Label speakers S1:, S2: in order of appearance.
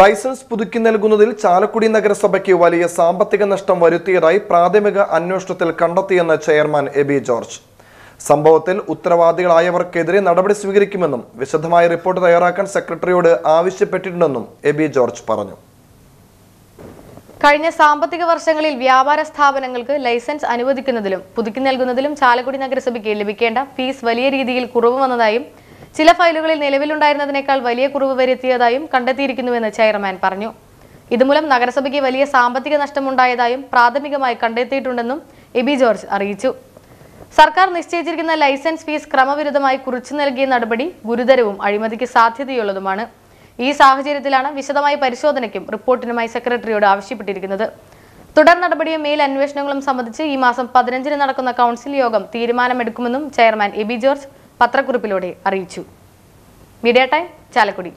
S1: licence പുതുക്കി നൽകുന്നതിൽ ചാലക്കുടി നഗരസഭയ്ക്ക് വലിയ സാമ്പത്തിക നഷ്ടം വരുത്തിയതായി പ്രാഥമിക അന്വേഷണത്തിൽ കണ്ടെത്തിയെന്ന് ചെയർമാൻ എ ബി ജോർജ് സംഭവത്തിൽ ഉത്തരവാദികളായവർക്കെതിരെ നടപടി സ്വീകരിക്കുമെന്നും വിശദമായ റിപ്പോർട്ട് തയ്യാറാക്കാൻ സെക്രട്ടറിയോട് ആവശ്യപ്പെട്ടിട്ടുണ്ടെന്നും എ ബി ജോർജ് പറഞ്ഞു
S2: കഴിഞ്ഞ സാമ്പത്തിക വർഷങ്ങളിൽ വ്യാപാര സ്ഥാപനങ്ങൾക്ക് ലൈസൻസ് അനുവദിക്കുന്നതിലും പുതുക്കി നൽകുന്നതിലും ചാലക്കുടി നഗരസഭയ്ക്ക് ലഭിക്കേണ്ട ഫീസ് വലിയ രീതിയിൽ കുറവ് വന്നതായും ചില ഫയലുകളിൽ നിലവിലുണ്ടായിരുന്നതിനേക്കാൾ വലിയ കുറവ് വരുത്തിയതായും കണ്ടെത്തിയിരിക്കുന്നുവെന്ന് ചെയർമാൻ പറഞ്ഞു ഇതുമൂലം നഗരസഭയ്ക്ക് വലിയ സാമ്പത്തിക നഷ്ടമുണ്ടായതായും പ്രാഥമികമായി കണ്ടെത്തിയിട്ടുണ്ടെന്നും എബി ജോർജ് അറിയിച്ചു സർക്കാർ നിശ്ചയിച്ചിരിക്കുന്ന ലൈസൻസ് ഫീസ് ക്രമവിരുദ്ധമായി കുറിച്ചു നൽകിയ നടപടി ഗുരുതരവും അഴിമതിക്ക് സാധ്യതയുള്ളതുമാണ് ഈ സാഹചര്യത്തിലാണ് വിശദമായ പരിശോധനയ്ക്കും റിപ്പോർട്ടിനുമായി സെക്രട്ടറിയോട് ആവശ്യപ്പെട്ടിരിക്കുന്നത് തുടർ നടപടിയും മേൽ അന്വേഷണങ്ങളും സംബന്ധിച്ച് ഈ മാസം പതിനഞ്ചിന് നടക്കുന്ന കൗൺസിൽ യോഗം തീരുമാനമെടുക്കുമെന്നും ചെയർമാൻ എബി
S3: ജോർജ് പത്രക്കുറിപ്പിലൂടെ അറിയിച്ചു മീഡിയ ടൈം ചാലക്കുടി